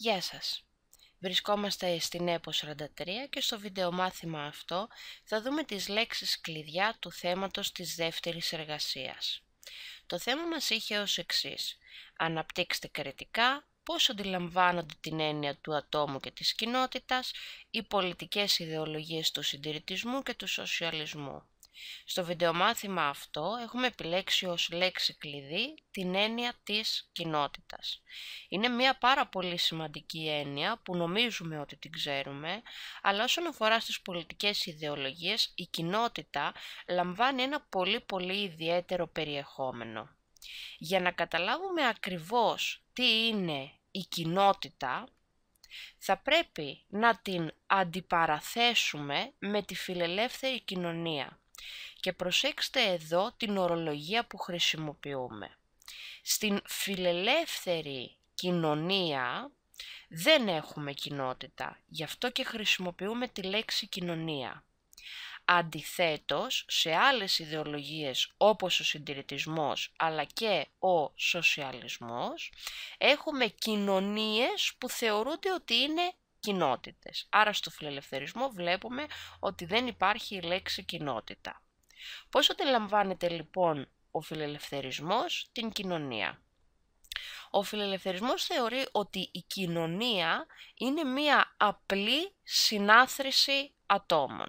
Γεια σας! Βρισκόμαστε στην ΕΠΟ 43 και στο βίντεο αυτό θα δούμε τις λέξεις κλειδιά του θέματος της δεύτερης εργασίας. Το θέμα μας είχε ως εξής. Αναπτύξτε κριτικά πώς αντιλαμβάνονται την έννοια του ατόμου και της κοινότητας, οι πολιτικές ιδεολογίες του συντηρητισμού και του σοσιαλισμού. Στο βιντεομάθημα αυτό έχουμε επιλέξει ως λέξη κλειδί την έννοια της κοινότητας. Είναι μια πάρα πολύ σημαντική έννοια που νομίζουμε ότι την ξέρουμε, αλλά όσον αφορά στις πολιτικές ιδεολογίες, η κοινότητα λαμβάνει ένα πολύ πολύ ιδιαίτερο περιεχόμενο. Για να καταλάβουμε ακριβώς τι είναι η κοινότητα, θα πρέπει να την αντιπαραθέσουμε με τη φιλελεύθερη κοινωνία και προσέξτε εδώ την ορολογία που χρησιμοποιούμε. Στην φιλελεύθερη κοινωνία δεν έχουμε κοινότητα, γι' αυτό και χρησιμοποιούμε τη λέξη κοινωνία. Αντιθέτως, σε άλλες ιδεολογίες όπως ο συντηρητισμός αλλά και ο σοσιαλισμός, έχουμε κοινωνίες που θεωρούνται ότι είναι κοινότητες. Άρα στο φιλελευθερισμό βλέπουμε ότι δεν υπάρχει η λέξη κοινότητα. Πώς αντιλαμβάνεται λοιπόν ο φιλελευθερισμός την κοινωνία. Ο φιλελευθερισμός θεωρεί ότι η κοινωνία είναι μία απλή συνάθρηση ατόμων.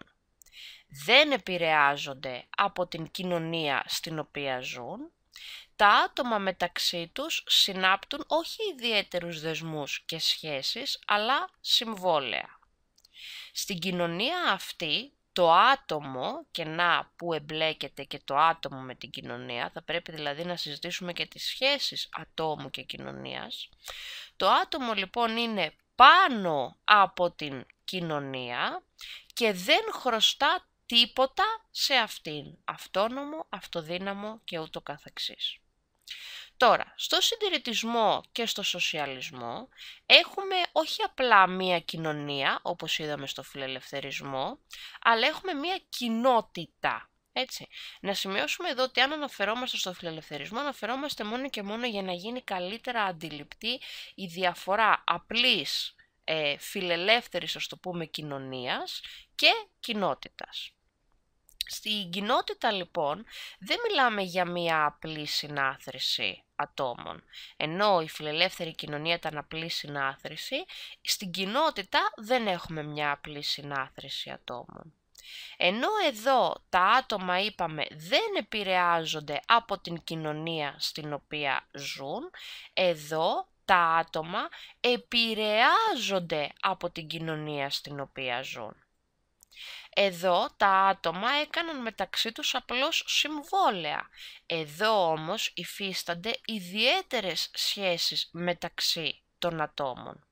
Δεν επηρεάζονται από την κοινωνία στην οποία ζουν. Τα άτομα μεταξύ τους συνάπτουν όχι ιδιαίτερους δεσμούς και σχέσεις, αλλά συμβόλαια. Στην κοινωνία αυτή το άτομο και να που εμπλέκεται και το άτομο με την κοινωνία, θα πρέπει δηλαδή να συζητήσουμε και τις σχέσεις ατόμου και κοινωνίας. Το άτομο λοιπόν είναι πάνω από την κοινωνία και δεν χρωστά τίποτα σε αυτήν, αυτόνομο, αυτοδύναμο και ούτω Τώρα, στο συντηρητισμό και στο σοσιαλισμό έχουμε όχι απλά μία κοινωνία, όπως είδαμε στο φιλελευθερισμό, αλλά έχουμε μία κοινότητα. Έτσι. Να σημειώσουμε εδώ ότι αν αναφερόμαστε στο φιλελευθερισμό, αναφερόμαστε μόνο και μόνο για να γίνει καλύτερα αντιληπτή η διαφορά απλής ε, φιλελεύθερης, ας το πούμε, κοινωνίας και κοινότητας. Στην κοινότητα λοιπόν δεν μιλάμε για μία απλή συνάθρηση ατόμων. Ενώ η φιλελεύθερη κοινωνία ήταν απλή συνάθρηση, στην κοινότητα δεν έχουμε μια απλή συνάθρηση ατόμων. Ενώ εδώ τα άτομα είπαμε δεν επηρεάζονται από την κοινωνία στην οποία ζουν, εδώ τα άτομα επηρεάζονται από την κοινωνία στην οποία ζουν. Εδώ τα άτομα έκαναν μεταξύ τους απλώς συμβόλαια. Εδώ όμως υφίστανται ιδιαίτερες σχέσεις μεταξύ των ατόμων.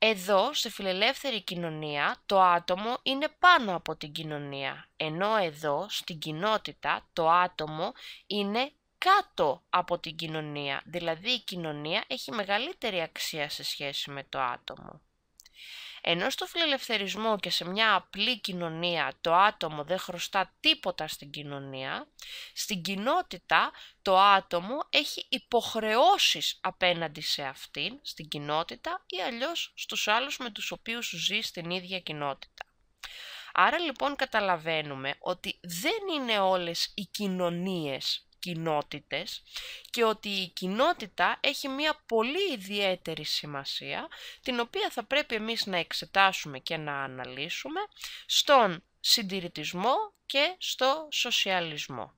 Εδώ, στη φιλελεύθερη κοινωνία, το άτομο είναι πάνω από την κοινωνία, ενώ εδώ, στην κοινότητα, το άτομο είναι κάτω από την κοινωνία, δηλαδή η κοινωνία έχει μεγαλύτερη αξία σε σχέση με το άτομο. Ενώ στο φιλελευθερισμό και σε μια απλή κοινωνία το άτομο δεν χρωστά τίποτα στην κοινωνία, στην κοινότητα το άτομο έχει υποχρεώσεις απέναντι σε αυτήν, στην κοινότητα ή αλλιώς στους άλλους με τους οποίους ζει στην ίδια κοινότητα. Άρα λοιπόν καταλαβαίνουμε ότι δεν είναι όλες οι κοινωνίες κοινότητες και ότι η κοινότητα έχει μία πολύ ιδιαίτερη σημασία την οποία θα πρέπει εμείς να εξετάσουμε και να αναλύσουμε στον συντηρητισμό και στο σοσιαλισμό.